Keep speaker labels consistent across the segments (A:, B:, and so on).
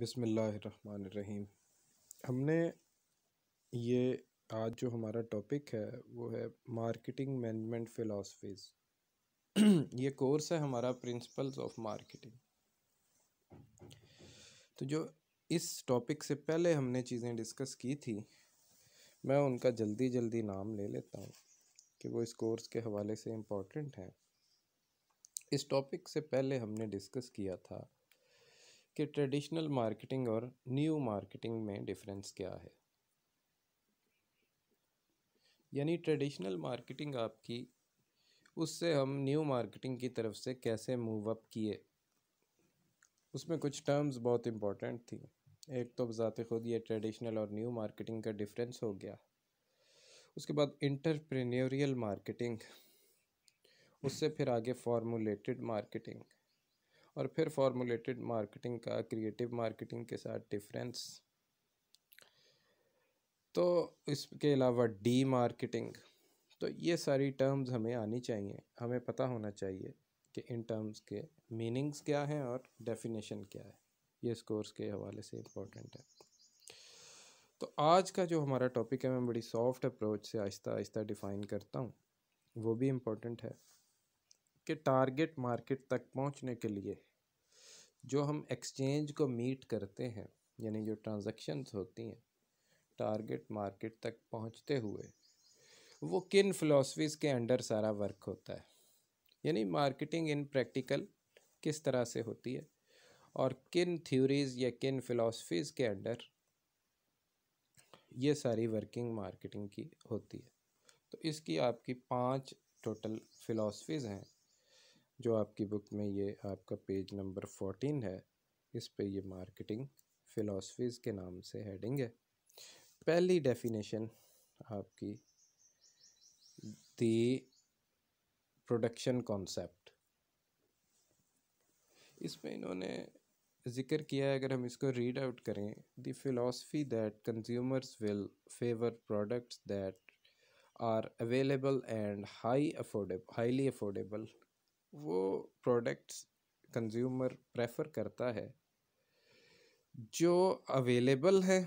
A: बिसमीम हमने ये आज जो हमारा टॉपिक है वो है मार्केटिंग मैनेजमेंट फ़िलासफ़ीज़ ये कोर्स है हमारा प्रिंसिपल्स ऑफ मार्केटिंग तो जो इस टॉपिक से पहले हमने चीज़ें डिस्कस की थी मैं उनका जल्दी जल्दी नाम ले लेता हूँ कि वो इस कोर्स के हवाले से इम्पॉर्टेंट हैं इस टॉपिक से पहले हमने डिस्कस किया था कि ट्रेडिशनल मार्केटिंग और न्यू मार्केटिंग में डिफरेंस क्या है यानी ट्रेडिशनल मार्केटिंग आपकी उससे हम न्यू मार्केटिंग की तरफ से कैसे मूव अप किए उसमें कुछ टर्म्स बहुत इम्पॉर्टेंट थी एक तो बज़ात खुद ये ट्रेडिशनल और न्यू मार्केटिंग का डिफरेंस हो गया उसके बाद इंटरप्रेन्योरियल मार्केटिंग उससे फिर आगे फॉर्मुलेटेड मार्केटिंग और फिर फॉर्मुलेटेड मार्केटिंग का क्रिएटिव मार्केटिंग के साथ डिफरेंस तो इसके अलावा डी मार्केटिंग तो ये सारी टर्म्स हमें आनी चाहिए हमें पता होना चाहिए कि इन टर्म्स के मीनिंग्स क्या हैं और डेफिनेशन क्या है ये इस कोर्स के हवाले से इम्पोर्टेंट है तो आज का जो हमारा टॉपिक है मैं बड़ी सॉफ्ट अप्रोच से आहिस्ता आहिस्ता डिफ़ाइन करता हूँ वो भी इम्पोर्टेंट है के टारगेट मार्केट तक पहुंचने के लिए जो हम एक्सचेंज को मीट करते हैं यानी जो ट्रांजैक्शंस होती हैं टारगेट मार्केट तक पहुंचते हुए वो किन फ़िलासफ़ीज़ के अंडर सारा वर्क होता है यानी मार्केटिंग इन प्रैक्टिकल किस तरह से होती है और किन थ्योरीज़ या किन फ़िलासफ़ीज़ के अंडर ये सारी वर्किंग मार्केटिंग की होती है तो इसकी आपकी पांच टोटल फ़िलासफ़ीज़ हैं जो आपकी बुक में ये आपका पेज नंबर फोर्टीन है इस पे ये मार्केटिंग फ़िलासफ़ीज़ के नाम से हेडिंग है पहली डेफिनेशन आपकी दी प्रोडक्शन कॉन्सेप्ट इसमें इन्होंने जिक्र किया है अगर हम इसको रीड आउट करें the philosophy that consumers will favour products that are available and high affordable highly affordable वो प्रोडक्ट्स कंज्यूमर प्रेफर करता है जो अवेलेबल हैं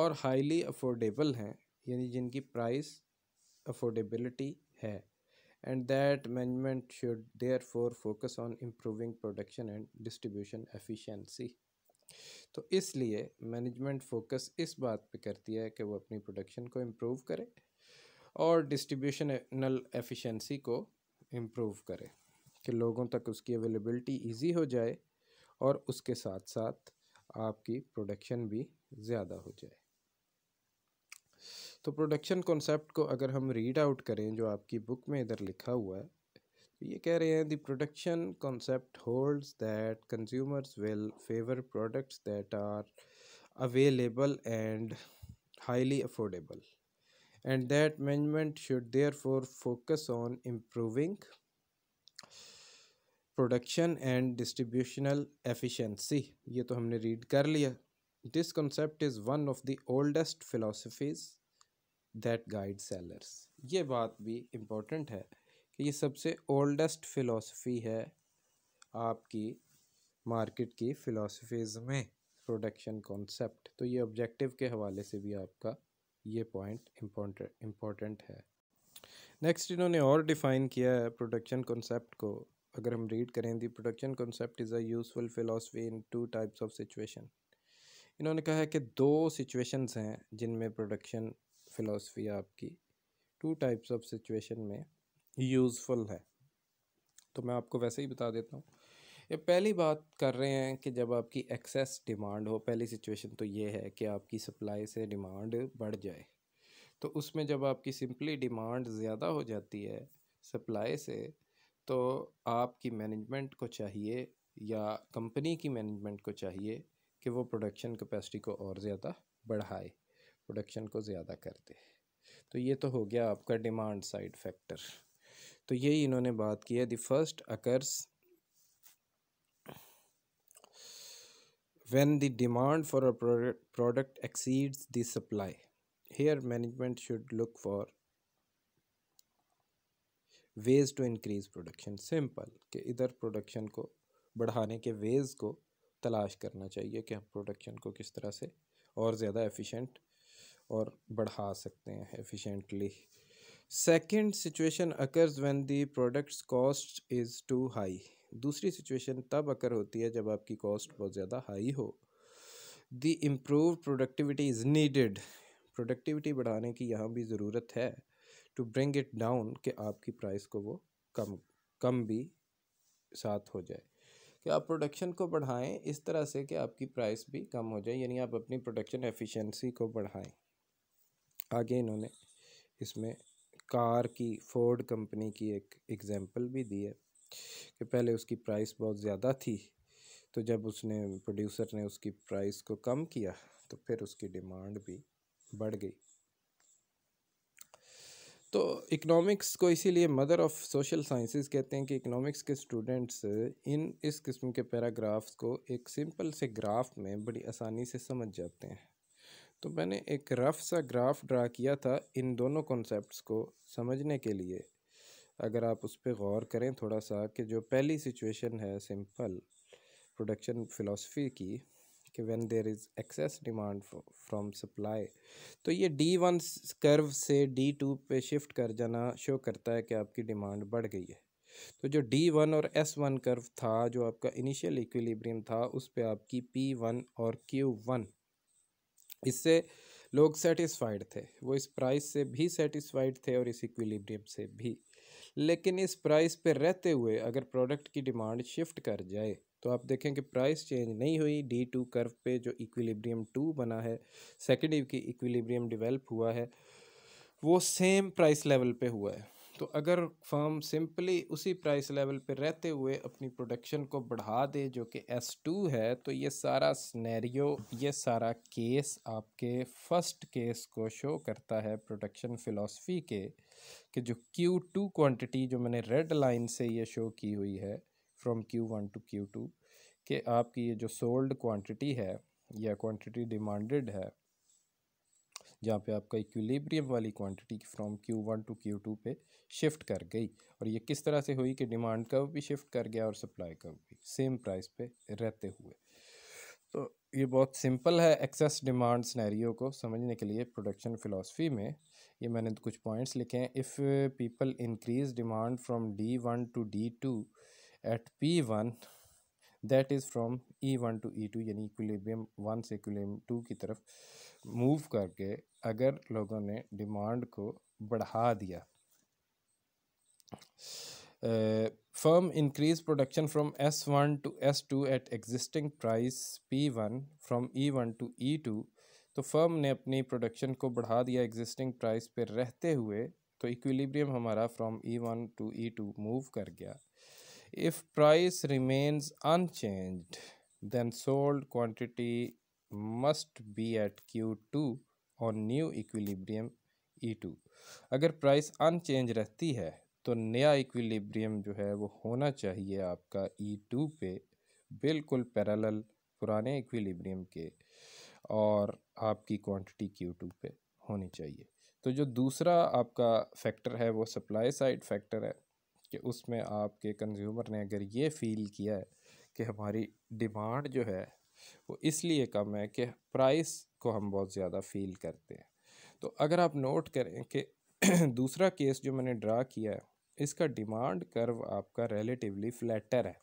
A: और हाईली अफोर्डेबल हैं यानी जिनकी प्राइस अफोर्डेबिलिटी है and that management should therefore focus on improving production and distribution efficiency तो इसलिए मैनेजमेंट फोकस इस बात पे करती है कि वो अपनी प्रोडक्शन को इम्प्रूव करे और डिस्ट्रीब्यूशनल एफिशिएंसी को इम्प्रूव करे कि लोगों तक उसकी अवेलेबिलिटी इजी हो जाए और उसके साथ साथ आपकी प्रोडक्शन भी ज़्यादा हो जाए तो प्रोडक्शन कॉन्सेप्ट को अगर हम रीड आउट करें जो आपकी बुक में इधर लिखा हुआ है तो ये कह रहे हैं the production concept holds that consumers will favour products that are available and highly affordable and that management should therefore focus on improving production and distributional efficiency ये तो हमने रीड कर लिया this concept is one of the oldest philosophies that guide sellers ये बात भी important है कि ये सबसे ओल्डेस्ट फिलोसफी है आपकी मार्केट की फ़िलासफ़ीज़ में प्रोडक्शन कॉन्सेप्ट तो ये ऑब्जेक्टिव के हवाले से भी आपका ये पॉइंट इम्पोर्टेंट है नेक्स्ट इन्होंने और डिफ़ाइन किया है प्रोडक्शन कॉन्सेप्ट को अगर हम रीड करें the production concept is a useful philosophy in two types of situation इन्होंने कहा है कि दो सिचुएशंस हैं जिनमें प्रोडक्शन फ़िलासफ़ी आपकी टू टाइप्स ऑफ सिचुएशन में यूज़फुल है तो मैं आपको वैसे ही बता देता हूँ ये पहली बात कर रहे हैं कि जब आपकी एक्सेस डिमांड हो पहली सिचुएशन तो ये है कि आपकी सप्लाई से डिमांड बढ़ जाए तो उसमें जब आपकी सिंपली डिमांड ज़्यादा हो जाती है सप्लाई से तो आपकी मैनेजमेंट को चाहिए या कंपनी की मैनेजमेंट को चाहिए कि वो प्रोडक्शन कैपेसिटी को और ज़्यादा बढ़ाए प्रोडक्शन को ज़्यादा कर दे तो ये तो हो गया आपका डिमांड साइड फैक्टर तो यही इन्होंने बात की है the first occurs when the demand for a product exceeds the supply here management should look for ways to increase production simple कि इधर प्रोडक्शन को बढ़ाने के वेज़ को तलाश करना चाहिए कि हम प्रोडक्शन को किस तरह से और ज़्यादा एफिशिएंट और बढ़ा सकते हैं efficiently second situation occurs when the products cost is too high दूसरी सिचुएशन तब अकर होती है जब आपकी कॉस्ट बहुत ज़्यादा हाई हो the improve productivity is needed productivity बढ़ाने की यहाँ भी ज़रूरत है टू ब्रिंग इट डाउन कि आपकी प्राइस को वो कम कम भी साथ हो जाए कि आप प्रोडक्शन को बढ़ाएं इस तरह से कि आपकी प्राइस भी कम हो जाए यानी आप अपनी प्रोडक्शन एफिशिएंसी को बढ़ाएं आगे इन्होंने इसमें कार की फोर्ड कंपनी की एक एग्जांपल भी दी है कि पहले उसकी प्राइस बहुत ज़्यादा थी तो जब उसने प्रोड्यूसर ने उसकी प्राइस को कम किया तो फिर उसकी डिमांड भी बढ़ गई तो इकनॉमिक्स को इसीलिए मदर ऑफ़ सोशल साइंसेस कहते हैं कि इकनॉमिक्स के स्टूडेंट्स इन इस किस्म के पैराग्राफ्स को एक सिंपल से ग्राफ में बड़ी आसानी से समझ जाते हैं तो मैंने एक रफ सा ग्राफ ड्रा किया था इन दोनों कॉन्सेप्ट्स को समझने के लिए अगर आप उस पर गौर करें थोड़ा सा कि जो पहली सिचुएशन है सिंपल प्रोडक्शन फ़िलासफ़ी की कि when there is excess demand from supply तो ये डी वन कर्व से डी टू पे शिफ्ट कर जाना शो करता है कि आपकी डिमांड बढ़ गई है तो जो डी वन और एस वन कर्व था जो आपका इनिशियल इक्विलिब्रियम था उस पर आपकी पी वन और क्यू वन इससे लोग सेटिस्फाइड थे वो इस प्राइस से भी सेटिस्फाइड थे और इस इक्विलिब्रियम से भी लेकिन इस प्राइस पे रहते हुए अगर प्रोडक्ट की डिमांड शिफ्ट कर जाए तो आप देखें कि प्राइस चेंज नहीं हुई डी टू कर्व पे जो इक्विलिब्रियम टू बना है सेकेंड की इक्विलिब्रियम डिवेल्प हुआ है वो सेम प्राइस लेवल पे हुआ है तो अगर फर्म सिंपली उसी प्राइस लेवल पे रहते हुए अपनी प्रोडक्शन को बढ़ा दे जो कि एस टू है तो ये सारा स्नैरियो ये सारा केस आपके फर्स्ट केस को शो करता है प्रोडक्शन फ़िलासफ़ी के कि जो क्यू टू क्वान्टिटी जो मैंने रेड लाइन से ये शो की हुई है from Q one to Q two कि आपकी ये जो सोल्ड क्वांटिटी है या क्वांटिटी डिमांडेड है जहाँ पे आपका इक्विलिब्रियम वाली quantity from Q one to Q two पे शिफ्ट कर गई और ये किस तरह से हुई कि डिमांड कब भी शिफ्ट कर गया और सप्लाई कब भी सेम प्राइस पे रहते हुए तो ये बहुत सिंपल है एक्सेस डिमांड स्नैरियो को समझने के लिए प्रोडक्शन फिलोसफी में ये मैंने कुछ पॉइंट्स लिखे हैं if people increase demand from D one to D two at P one that is from E one to E two यानी इक्वलीबियम वन से इक्विलिब्रियम टू की तरफ मूव करके अगर लोगों ने डिमांड को बढ़ा दिया firm increase production from S one to S two at existing price P one from E one to E two तो फर्म ने अपनी प्रोडक्शन को बढ़ा दिया एग्जिस्टिंग प्राइस पर रहते हुए तो इक्विलिब्रियम हमारा from E one to E two move कर गया If price remains unchanged, then sold quantity must be at Q2 on new equilibrium E2. अगर प्राइस अनचेंज रहती है तो नया इक्विलिब्रियम जो है वो होना चाहिए आपका E2 पे बिल्कुल पैरेलल पुराने इक्विलिब्रियम के और आपकी क्वांटिटी Q2 पे होनी चाहिए तो जो दूसरा आपका फैक्टर है वो सप्लाई साइड फैक्टर है कि उसमें आपके कंज्यूमर ने अगर ये फ़ील किया है कि हमारी डिमांड जो है वो इसलिए कम है कि प्राइस को हम बहुत ज़्यादा फ़ील करते हैं तो अगर आप नोट करें कि दूसरा केस जो मैंने ड्रा किया है इसका डिमांड कर्व आपका रिलेटिवली फ्लैटर है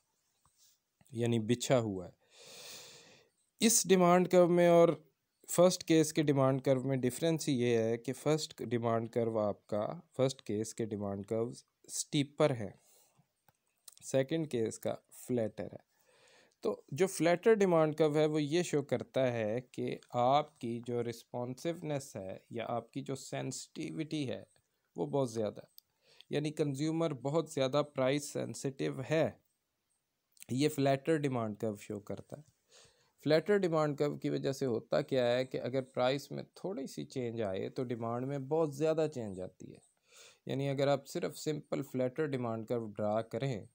A: यानी बिछा हुआ है इस डिमांड कर्व में और फर्स्ट केस के डिमांड कर्व में डिफरेंस ये है कि फ़र्स्ट डिमांड कर्व आपका फर्स्ट केस के डिमांड कर्व स्टीपर है सेकंड केस का फ्लैटर है तो जो फ्लैटर डिमांड कर्व है वो ये शो करता है कि आपकी जो रिस्पॉन्सिवनेस है या आपकी जो सेंसिटिविटी है वो बहुत ज़्यादा यानी कंज्यूमर बहुत ज़्यादा प्राइस सेंसिटिव है ये फ्लैटर डिमांड कर्व शो करता है फ्लैटर डिमांड कर्व की वजह से होता क्या है कि अगर प्राइस में थोड़ी सी चेंज आए तो डिमांड में बहुत ज़्यादा चेंज आती है यानी अगर आप सिर्फ simple flatter demand curve draw करें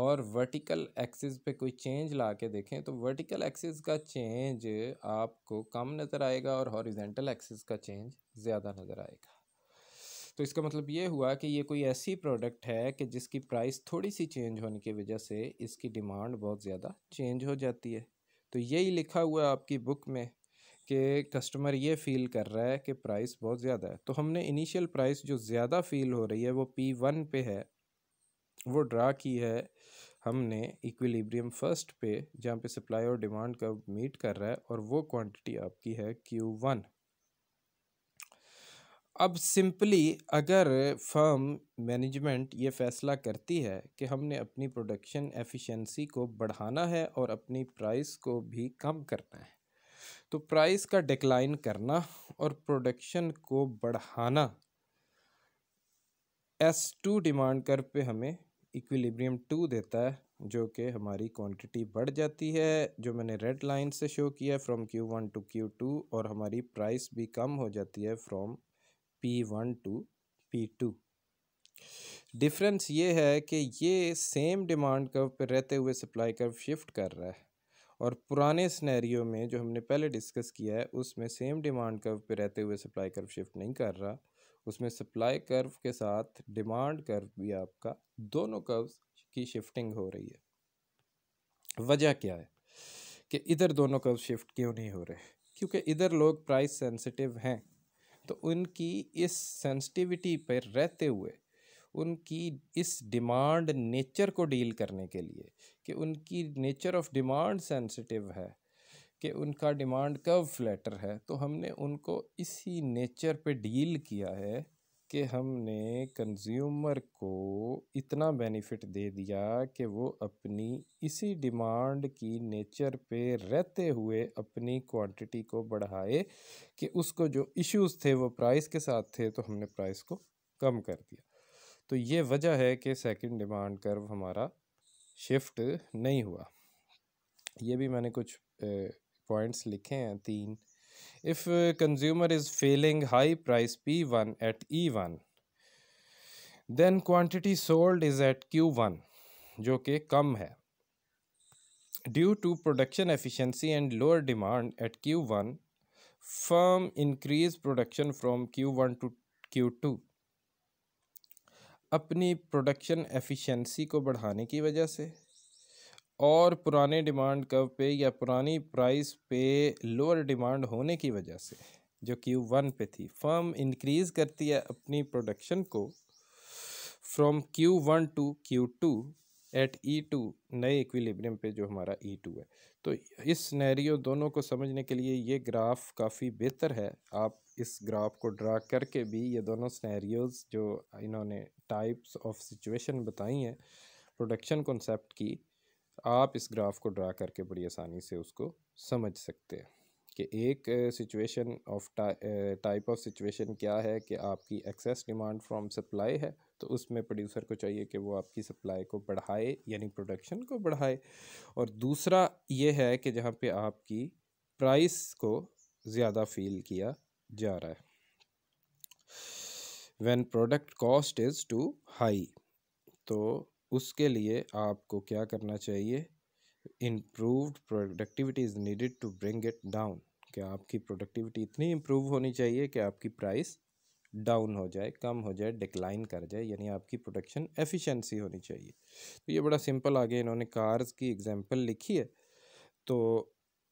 A: और वर्टिकल एक्सिस पे कोई चेंज ला के देखें तो वर्टिकल एक्सिस का चेंज आपको कम नज़र आएगा और हॉरिजेंटल एक्सिस का चेंज ज़्यादा नज़र आएगा तो इसका मतलब ये हुआ कि ये कोई ऐसी प्रोडक्ट है कि जिसकी प्राइस थोड़ी सी चेंज होने की वजह से इसकी डिमांड बहुत ज़्यादा चेंज हो जाती है तो यही लिखा हुआ आपकी बुक में कि कस्टमर ये फ़ील कर रहा है कि प्राइस बहुत ज़्यादा है तो हमने इनिशियल प्राइस जो ज़्यादा फ़ील हो रही है वो पी वन पे है वो ड्रा की है हमने इक्विलिब्रियम फर्स्ट पे जहाँ पे सप्लाई और डिमांड का मीट कर रहा है और वो क्वांटिटी आपकी है क्यू वन अब सिंपली अगर फर्म मैनेजमेंट ये फैसला करती है कि हमने अपनी प्रोडक्शन एफिशिएंसी को बढ़ाना है और अपनी प्राइस को भी कम करना है तो प्राइस का डिक्लाइन करना और प्रोडक्शन को बढ़ाना एस टू डिमांड कर पे हमें इक्विलिब्रियम टू देता है जो कि हमारी क्वांटिटी बढ़ जाती है जो मैंने रेड लाइन से शो किया from Q one to Q two और हमारी प्राइस भी कम हो जाती है from P one to P two difference ये है कि ये सेम डिमांड कर्व पे रहते हुए सप्लाई कर्व शिफ्ट कर रहा है और पुराने स्नैरियो में जो हमने पहले डिस्कस किया है उसमें सेम डिमांड कर्व पे रहते हुए सप्लाई कर्व शिफ्ट नहीं कर रहा उसमें सप्लाई कर्व के साथ डिमांड कर्व भी आपका दोनों कर्व्स की शिफ्टिंग हो रही है वजह क्या है कि इधर दोनों कर्व शिफ्ट क्यों नहीं हो रहे क्योंकि इधर लोग प्राइस सेंसिटिव हैं तो उनकी इस सेंसिटिविटी पर रहते हुए उनकी इस डिमांड नेचर को डील करने के लिए कि उनकी नेचर ऑफ डिमांड सेंसिटिव है कि उनका डिमांड कब फ्लैटर है तो हमने उनको इसी नेचर पे डील किया है कि हमने कंज्यूमर को इतना बेनिफिट दे दिया कि वो अपनी इसी डिमांड की नेचर पे रहते हुए अपनी क्वांटिटी को बढ़ाए कि उसको जो इश्यूज थे वो प्राइस के साथ थे तो हमने प्राइस को कम कर दिया तो ये वजह है कि सेकंड डिमांड कर्व हमारा शिफ्ट नहीं हुआ ये भी मैंने कुछ पॉइंट्स लिखे हैं तीन if consumer is failing high price P one at E one then quantity sold is at Q one जो कि कम है due to production efficiency and lower demand at Q one firm increase production from Q one to Q two अपनी production efficiency को बढ़ाने की वजह से और पुराने डिमांड कर्व पे या पुरानी प्राइस पे लोअर डिमांड होने की वजह से जो क्यू वन पे थी फर्म इंक्रीज़ करती है अपनी प्रोडक्शन को from Q one to Q two at E two नए इक्विलिब्रियम पे जो हमारा ई e टू है तो इस नैरियो दोनों को समझने के लिए ये ग्राफ काफ़ी बेहतर है आप इस ग्राफ को ड्रा करके भी ये दोनों स्नैरियोज़ जो इन्होंने टाइप्स ऑफ सिचुएशन बताई हैं प्रोडक्शन कॉन्सेप्ट की आप इस ग्राफ को ड्रा करके बड़ी आसानी से उसको समझ सकते हैं कि एक situation of type of situation क्या है कि आपकी एक्सेस डिमांड फ्रॉम सप्लाई है तो उसमें प्रोड्यूसर को चाहिए कि वो आपकी सप्लाई को बढ़ाए यानी प्रोडक्शन को बढ़ाए और दूसरा ये है कि जहाँ पे आपकी प्राइस को ज़्यादा फील किया जा रहा है when product cost is too high तो उसके लिए आपको क्या करना चाहिए improved productivity is needed to bring it down क्या आपकी प्रोडक्टिविटी इतनी इम्प्रूव होनी चाहिए कि आपकी प्राइस डाउन हो जाए कम हो जाए डिक्लाइन कर जाए यानी आपकी प्रोडक्शन एफिशिएंसी होनी चाहिए तो ये बड़ा सिंपल आगे इन्होंने कार्स की एग्जांपल लिखी है तो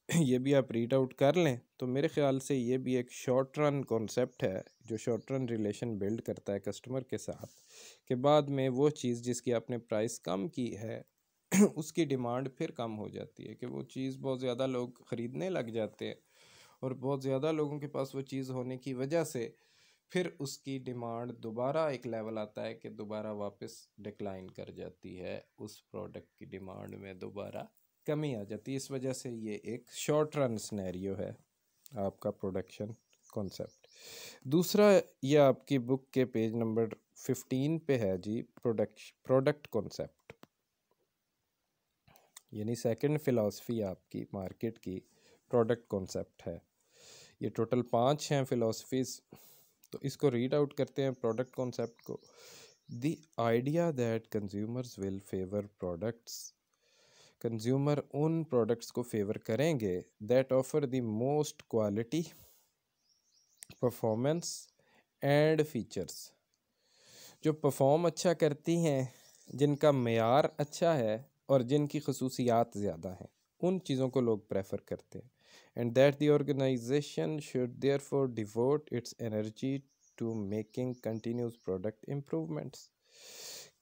A: ये भी आप रीड आउट कर लें तो मेरे ख्याल से ये भी एक शॉर्ट रन कॉन्सेप्ट है जो शॉर्ट रन रिलेशन बिल्ड करता है कस्टमर के साथ के बाद में वो चीज़ जिसकी आपने प्राइस कम की है उसकी डिमांड फिर कम हो जाती है कि वो चीज़ बहुत ज़्यादा लोग ख़रीदने लग जाते हैं और बहुत ज़्यादा लोगों के पास वो चीज़ होने की वजह से फिर उसकी डिमांड दोबारा एक लेवल आता है कि दोबारा वापस डिक्लाइन कर जाती है उस प्रोडक्ट की डिमांड में दोबारा कमी आ जाती है इस वजह से ये एक शॉर्ट रन स्नैरियो है आपका प्रोडक्शन कॉन्सेप्ट दूसरा ये आपकी बुक के पेज नंबर फिफ्टीन पे है जी प्रोडक्श प्रोडक्ट कॉन्सेप्ट यानी सेकंड फिलॉसफी आपकी मार्केट की प्रोडक्ट कॉन्सेप्ट है ये टोटल पांच हैं फिलॉसफीज तो इसको रीड आउट करते हैं प्रोडक्ट कॉन्सेप्ट को the idea that consumers will favour products consumer उन प्रोडक्ट्स को फेवर करेंगे that offer the most quality performance and features जो परफॉर्म अच्छा करती हैं जिनका मैार अच्छा है और जिनकी खसूसियात ज़्यादा हैं उन चीज़ों को लोग प्रेफर करते हैं and that the organisation should therefore devote its energy to making continuous product improvements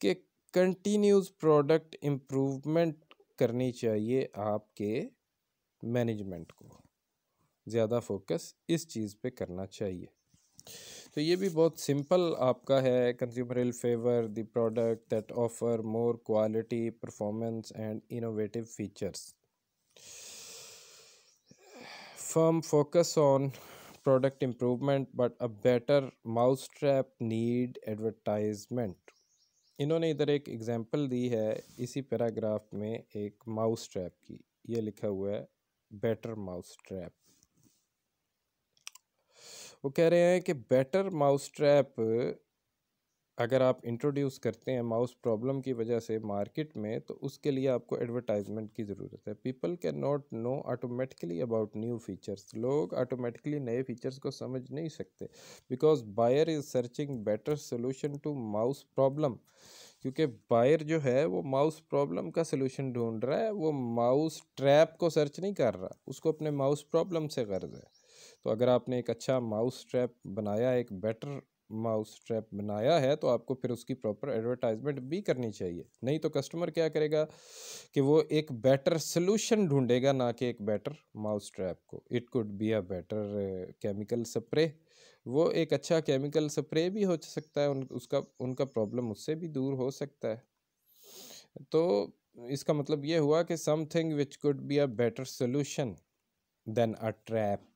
A: के कंटिन्यूस प्रोडक्ट इम्प्रूवमेंट करनी चाहिए आपके मैनेजमेंट को ज़्यादा फोकस इस चीज़ पे करना चाहिए तो ये भी बहुत सिंपल आपका है consumer will favour the product that offer more quality performance and innovative features focus on product improvement but a better mouse trap need advertisement इन्होंने इधर एक एग्जांपल दी है इसी पैराग्राफ में एक माउस ट्रैप की ये लिखा हुआ है बेटर माउस ट्रैप वो कह रहे हैं कि बेटर माउस ट्रैप अगर आप इंट्रोड्यूस करते हैं माउस प्रॉब्लम की वजह से मार्केट में तो उसके लिए आपको एडवर्टाइजमेंट की ज़रूरत है people can not know automatically about new features लोग ऑटोमेटिकली नए फीचर्स को समझ नहीं सकते because buyer is searching better solution to mouse problem क्योंकि बायर जो है वो माउस प्रॉब्लम का सोल्यूशन ढूंढ रहा है वो माउस ट्रैप को सर्च नहीं कर रहा उसको अपने माउस प्रॉब्लम से गर्ज है तो अगर आपने एक अच्छा माउस ट्रैप बनाया एक बेटर माउस ट्रैप बनाया है तो आपको फिर उसकी प्रॉपर एडवर्टाइजमेंट भी करनी चाहिए नहीं तो कस्टमर क्या करेगा कि वो एक बेटर सोल्यूशन ढूंढेगा ना कि एक बेटर माउस ट्रैप को it could be a better chemical spray वो एक अच्छा केमिकल स्प्रे भी हो सकता है उन उसका उनका प्रॉब्लम उससे भी दूर हो सकता है तो इसका मतलब ये हुआ कि something which could be a better solution than a trap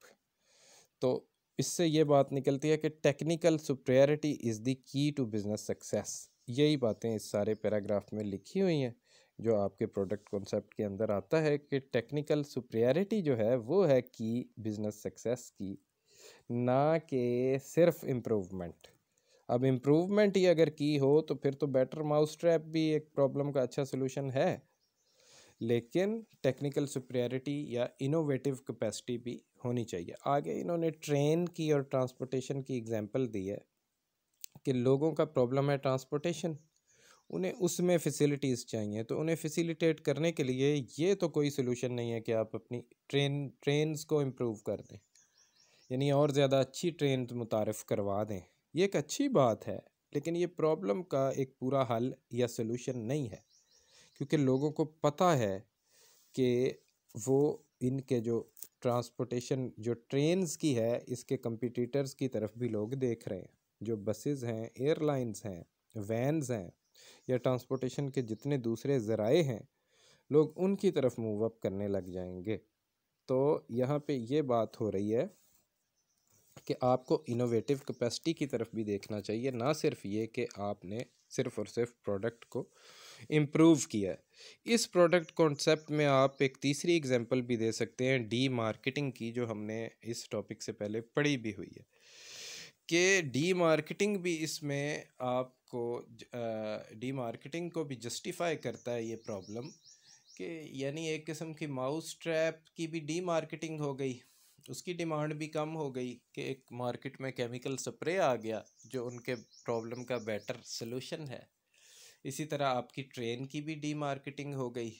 A: तो इससे ये बात निकलती है कि technical superiority is the key to business success यही बातें इस सारे पैराग्राफ में लिखी हुई हैं जो आपके प्रोडक्ट कॉन्सेप्ट के अंदर आता है कि टेक्निकल सुप्रियरिटी जो है वो है की बिज़नेस सक्सेस की ना कि सिर्फ इम्प्रूवमेंट अब इम्प्रूवमेंट ही अगर की हो तो फिर तो बेटर माउस ट्रैप भी एक प्रॉब्लम का अच्छा सोल्यूशन है लेकिन टेक्निकल सुप्रियरिटी या इनोवेटिव कैपेसिटी भी होनी चाहिए आगे इन्होंने ट्रेन की और ट्रांसपोर्टेशन की एग्जांपल दी है कि लोगों का प्रॉब्लम है ट्रांसपोर्टेशन उन्हें उसमें फैसिलिटीज़ चाहिए तो उन्हें फैसिलिटेट करने के लिए ये तो कोई सोल्यूशन नहीं है कि आप अपनी ट्रेन ट्रेन को इम्प्रूव कर दें यानी और ज़्यादा अच्छी ट्रेन तो मुतारफ़ करवा दें ये एक अच्छी बात है लेकिन ये प्रॉब्लम का एक पूरा हल या सोल्यूशन नहीं है क्योंकि लोगों को पता है कि वो इनके जो ट्रांसपोर्टेशन जो ट्रेन्स की है इसके कंपटीटर्स की तरफ भी लोग देख रहे हैं जो बसेस हैं एयरलाइंस हैं वैन्स हैं या ट्रांसपोर्टेशन के जितने दूसरे ज़राए हैं लोग उनकी तरफ मूव अप करने लग जाएंगे तो यहाँ पे ये बात हो रही है कि आपको इनोवेटिव कैपेसिटी की तरफ भी देखना चाहिए ना सिर्फ ये कि आपने सिर्फ और सिर्फ प्रोडक्ट को इम्प्रूव किया इस प्रोडक्ट कॉन्सेप्ट में आप एक तीसरी एग्जांपल भी दे सकते हैं डी मार्केटिंग की जो हमने इस टॉपिक से पहले पढ़ी भी हुई है कि डी मार्केटिंग भी इसमें आपको डी मार्केटिंग को भी जस्टिफाई करता है ये प्रॉब्लम कि यानी एक किस्म की माउस ट्रैप की भी डी मार्केटिंग हो गई उसकी डिमांड भी कम हो गई कि एक मार्केट में केमिकल स्प्रे आ गया जो उनके प्रॉब्लम का बेटर सोलूशन है इसी तरह आपकी ट्रेन की भी डी मार्केटिंग हो गई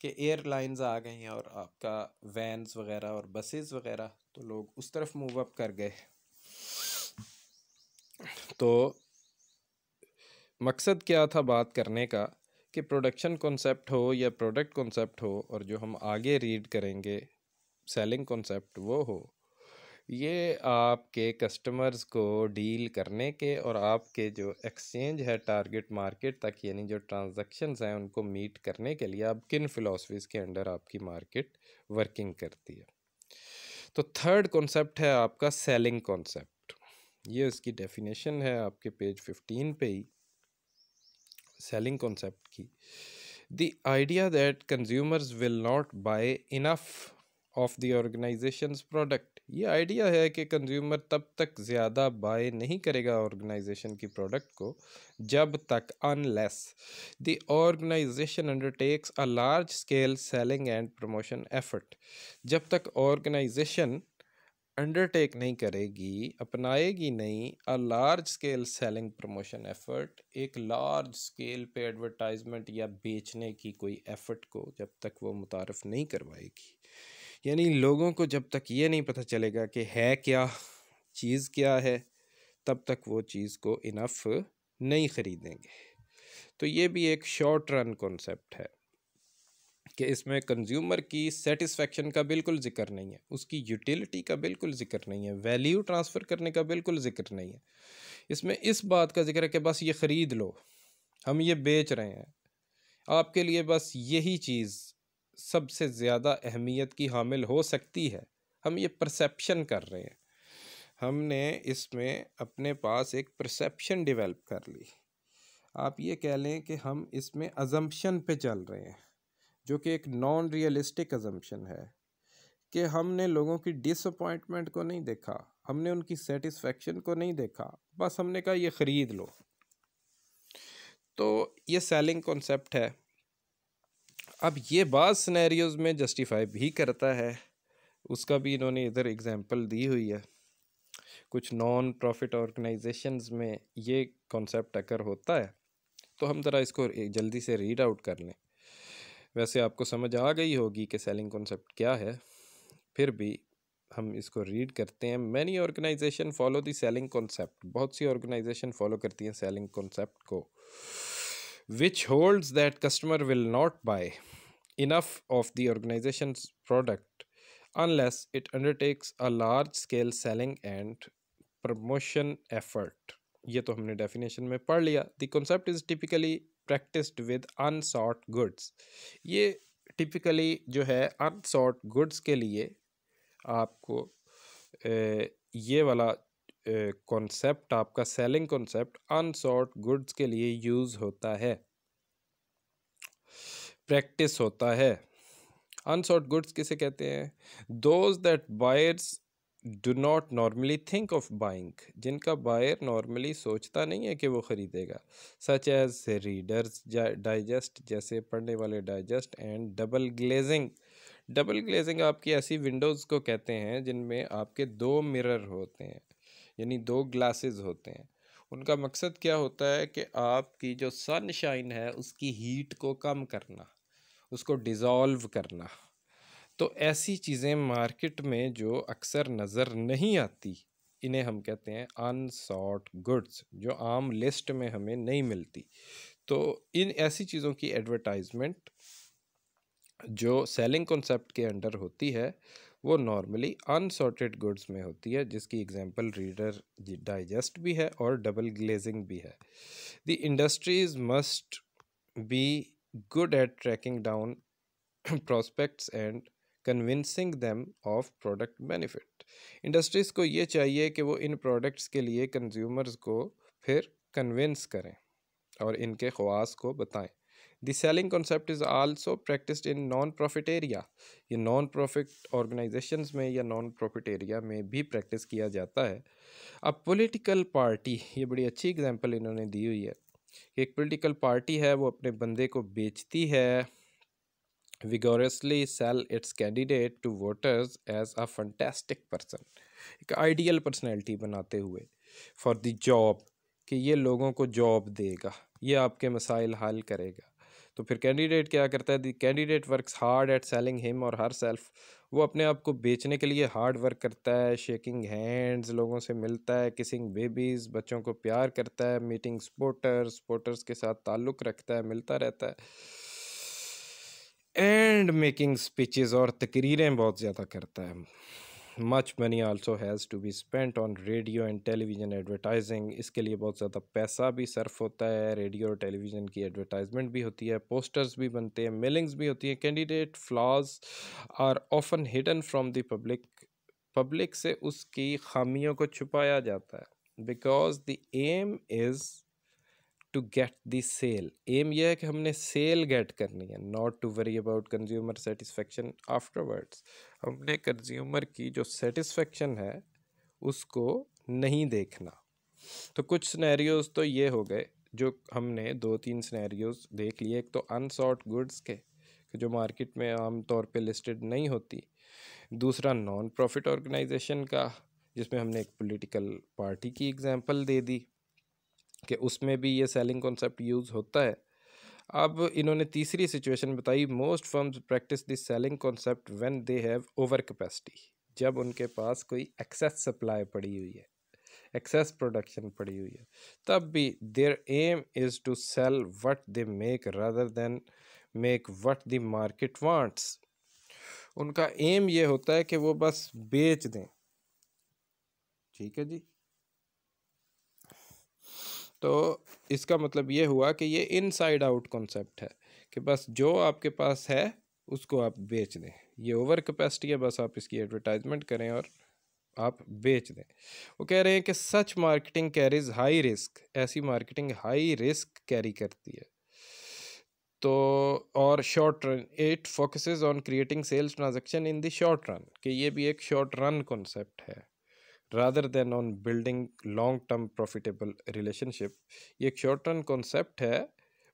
A: कि एयरलाइंस आ गई हैं और आपका वैन्स वगैरह और बसेस वगैरह तो लोग उस तरफ मूव अप कर गए तो मकसद क्या था बात करने का कि प्रोडक्शन कॉन्सेप्ट हो या प्रोडक्ट कॉन्सेप्ट हो और जो हम आगे रीड करेंगे सेलिंग कॉन्सेप्ट वो हो ये आपके कस्टमर्स को डील करने के और आपके जो एक्सचेंज है टारगेट मार्केट तक यानी जो ट्रांजैक्शंस हैं उनको मीट करने के लिए आप किन फिलोसफीज के अंडर आपकी मार्केट वर्किंग करती है तो थर्ड कॉन्सेप्ट है आपका सेलिंग कॉन्सेप्ट ये उसकी डेफिनेशन है आपके पेज फिफ्टीन पे ही सेलिंग कॉन्सेप्ट की the idea that consumers will not buy enough of the organisation product ये आइडिया है कि कंज्यूमर तब तक ज़्यादा बाय नहीं करेगा ऑर्गेनाइजेशन की प्रोडक्ट को जब तक unless the organisation undertakes a large scale selling and promotion effort जब तक ऑर्गेनाइजेशन अंडरटेक नहीं करेगी अपनाएगी नहीं a large scale selling promotion effort एक लार्ज स्केल पे एडवर्टाइजमेंट या बेचने की कोई एफर्ट को जब तक वो मुतारफ़ नहीं करवाएगी यानी लोगों को जब तक ये नहीं पता चलेगा कि है क्या चीज़ क्या है तब तक वो चीज़ को इनफ नहीं ख़रीदेंगे तो ये भी एक शॉर्ट रन कॉन्सेप्ट है कि इसमें कंज्यूमर की सेटिस्फेक्शन का बिल्कुल जिक्र नहीं है उसकी यूटिलिटी का बिल्कुल जिक्र नहीं है वैल्यू ट्रांसफ़र करने का बिल्कुल जिक्र नहीं है इसमें इस बात का जिक्र है कि बस ये ख़रीद लो हम ये बेच रहे हैं आपके लिए बस यही चीज़ सबसे ज़्यादा अहमियत की हामिल हो सकती है हम ये परसेप्शन कर रहे हैं हमने इसमें अपने पास एक परसेप्शन डेवलप कर ली आप ये कह लें कि हम इसमें अजम्पन पे चल रहे हैं जो कि एक नॉन रियलिस्टिक अजम्पन है कि हमने लोगों की डिसअपॉइंटमेंट को नहीं देखा हमने उनकी सेटिस्फेक्शन को नहीं देखा बस हमने कहा ये ख़रीद लो तो ये सेलिंग कॉन्सेप्ट है अब ये बात सिनेरियोज़ में जस्टिफाई भी करता है उसका भी इन्होंने इधर एग्ज़ाम्पल दी हुई है कुछ नॉन प्रॉफिट ऑर्गेनाइजेशंस में ये कॉन्सेप्ट अगर होता है तो हम ज़रा इसको जल्दी से रीड आउट कर लें वैसे आपको समझ आ गई होगी कि सेलिंग कॉन्सेप्ट क्या है फिर भी हम इसको रीड करते हैं many organisation follow the selling concept बहुत सी ऑर्गेनाइजेशन फॉलो करती हैं सेलिंग कॉन्सेप्ट को which holds that customer will not buy enough of the organization's product unless it undertakes a large scale selling and promotion effort ye to humne definition mein pad liya the concept is typically practiced with unsought goods ye typically jo hai unsought goods ke liye aapko ye wala concept आपका selling concept unsought goods के लिए use होता है practice होता है अनसॉर्ट goods किसे कहते हैं those that buyers do not normally think of buying जिनका बायर नॉर्मली सोचता नहीं है कि वो ख़रीदेगा सच एज रीडर्स डाइजेस्ट जैसे पढ़ने वाले Digest and double glazing double glazing आपकी ऐसी विंडोज़ को कहते हैं जिनमें आपके दो मिरर होते हैं यानी दो ग्लासेस होते हैं उनका मकसद क्या होता है कि आपकी जो सनशाइन है उसकी हीट को कम करना उसको डिज़ोल्व करना तो ऐसी चीज़ें मार्केट में जो अक्सर नज़र नहीं आती इन्हें हम कहते हैं अनसॉट गुड्स जो आम लिस्ट में हमें नहीं मिलती तो इन ऐसी चीज़ों की एडवर्टाइजमेंट जो सेलिंग कॉन्सेप्ट के अंडर होती है वो नॉर्मली अनसॉर्टेड गुड्स में होती है जिसकी एग्जांपल रीडर डाइजेस्ट भी है और डबल ग्लेजिंग भी है the industries must be good at tracking down prospects and convincing them of product benefit industries को ये चाहिए कि वो इन प्रोडक्ट्स के लिए कंज्यूमर्स को फिर कन्विंस करें और इनके खवास को बताएं the selling concept is also practice in non profit area ये नॉन प्रॉफिट ऑर्गेनाइजेशन में या नॉन प्रॉफिट एरिया में भी प्रैक्टिस किया जाता है अब पोलिटिकल पार्टी ये बड़ी अच्छी एग्जाम्पल इन्होंने दी हुई है एक पोलिटिकल पार्टी है वो अपने बंदे को बेचती है vigorously sell its candidate to voters as a fantastic person एक आइडियल पर्सनैलिटी बनाते हुए फॉर द जॉब कि ये लोगों को जॉब देगा ये आपके मसाइल हल करेगा तो फिर कैंडिडेट क्या करता है candidate works hard at selling him और हर सेल्फ वो अपने आप को बेचने के लिए हार्ड वर्क करता है शेकिंग हैंड्स लोगों से मिलता है किसिंग बेबीज़ बच्चों को प्यार करता है मीटिंग स्पोर्टर्स स्पोर्टर्स के साथ ताल्लुक़ रखता है मिलता रहता है एंड मेकिंग स्पीचेस और तकरीरें बहुत ज़्यादा करता है much money also has to be spent on radio and television advertising इसके लिए बहुत ज़्यादा पैसा भी सर्फ होता है रेडियो और टेलीविज़न की एडवर्टाइजमेंट भी होती है पोस्टर्स भी बनते हैं मेलिंग्स भी होती हैं candidate flaws are often hidden from the public public से उसकी खामियों को छुपाया जाता है because the aim is to get the sale aim यह है कि हमने सेल गेट करनी है not to worry about consumer satisfaction afterwards हमने कंज्यूमर की जो सेटिस्फेक्शन है उसको नहीं देखना तो कुछ स्नैरियोज़ तो ये हो गए जो हमने दो तीन स्नैरियोज़ देख लिए एक तो अनसॉर्ट गुड्स के जो मार्केट में आमतौर पे लिस्टेड नहीं होती दूसरा नॉन प्रॉफिट ऑर्गेनाइजेशन का जिसमें हमने एक पॉलिटिकल पार्टी की एग्जांपल दे दी कि उसमें भी ये सेलिंग कॉन्सेप्ट यूज़ होता है अब इन्होंने तीसरी सिचुएशन बताई most firms practice this selling concept when they have over capacity जब उनके पास कोई एक्सेस सप्लाई पड़ी हुई है एक्सेस प्रोडक्शन पड़ी हुई है तब भी their aim is to sell what they make rather than make what the market wants उनका एम ये होता है कि वो बस बेच दें ठीक है जी तो इसका मतलब ये हुआ कि ये इनसाइड आउट कॉन्सेप्ट है कि बस जो आपके पास है उसको आप बेच दें ये ओवर कैपेसिटी है बस आप इसकी एडवर्टाइजमेंट करें और आप बेच दें वो कह रहे हैं कि such marketing carries high risk ऐसी मार्केटिंग हाई रिस्क कैरी करती है तो और short run it focuses on creating sales transaction in the short run कि ये भी एक शॉर्ट रन कॉन्सेप्ट है rather than on building long term profitable relationship ये एक शॉर्ट रन कॉन्सेप्ट है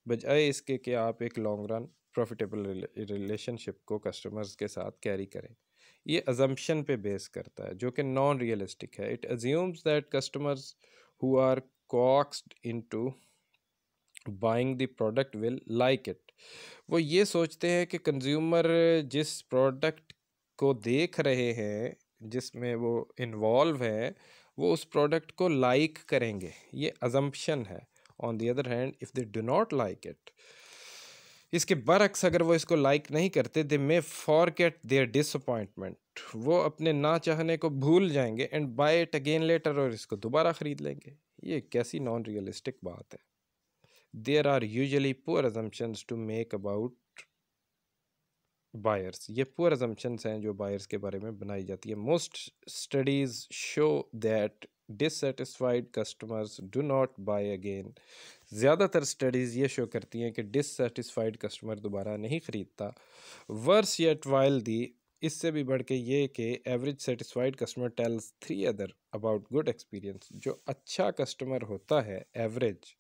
A: बजाय इसके कि आप एक लॉन्ग रन प्रॉफिटेबल रिलेशनशिप को कस्टमर्स के साथ कैरी करें ये अजम्पन पे बेस करता है जो कि नॉन रियलिस्टिक है it assumes that customers who are coaxed into buying the product will like it वो ये सोचते हैं कि कंज्यूमर जिस प्रोडक्ट को देख रहे हैं जिसमें वो इन्वॉल्व हैं वो उस प्रोडक्ट को लाइक like करेंगे ये अजम्पशन है on the other hand if they do not like it इसके बरक्स अगर वो इसको लाइक like नहीं करते they may forget their disappointment वो अपने ना चाहने को भूल जाएंगे and buy it again later और इसको दोबारा ख़रीद लेंगे ये कैसी नॉन रियलिस्टिक बात है there are usually poor assumptions to make about buyers ये पुअर एजम्पन्स हैं जो बायर्स के बारे में बनाई जाती है most studies show that dissatisfied customers do not buy again ज़्यादातर स्टडीज़ ये शो करती हैं कि डिससेटिस्फाइड कस्टमर दोबारा नहीं ख़रीदता वर्स या ट्वाइल दी इससे भी बढ़ के ये कि average satisfied customer tells three other about good experience जो अच्छा कस्टमर होता है average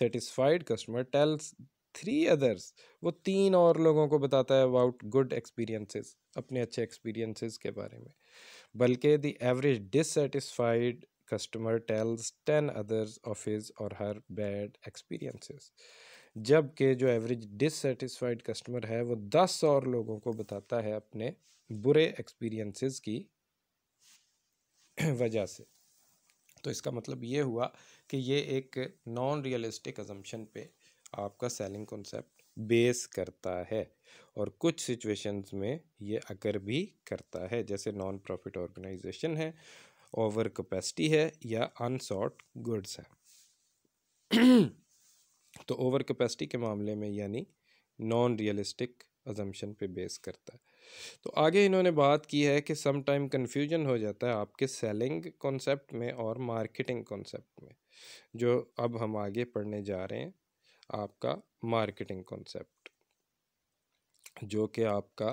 A: satisfied customer tells three others वो तीन और लोगों को बताता है अबाउट गुड एक्सपीरियंसेस अपने अच्छे एक्सपीरियंसेस के बारे में बल्कि the average dissatisfied customer tells ten others of his और हर बैड एक्सपीरियंसेस जबकि जो एवरेज डिससेटिस्फाइड कस्टमर है वो दस और लोगों को बताता है अपने बुरे एक्सपीरियंसेस की वजह से तो इसका मतलब ये हुआ कि ये एक नॉन रियलिस्टिक अजम्पन पे आपका सेलिंग कॉन्सेप्ट बेस करता है और कुछ सिचुएशंस में ये अगर भी करता है जैसे नॉन प्रॉफिट ऑर्गेनाइजेशन है ओवर कैपेसिटी है या अनसॉर्ट गुड्स हैं तो ओवर कैपेसिटी के मामले में यानी नॉन रियलिस्टिक अजम्पन पे बेस करता है तो आगे इन्होंने बात की है कि सम टाइम कन्फ्यूजन हो जाता है आपके सेलिंग कॉन्सेप्ट में और मार्केटिंग कॉन्सेप्ट में जो अब हम आगे पढ़ने जा रहे हैं आपका मार्केटिंग कॉन्सेप्ट जो कि आपका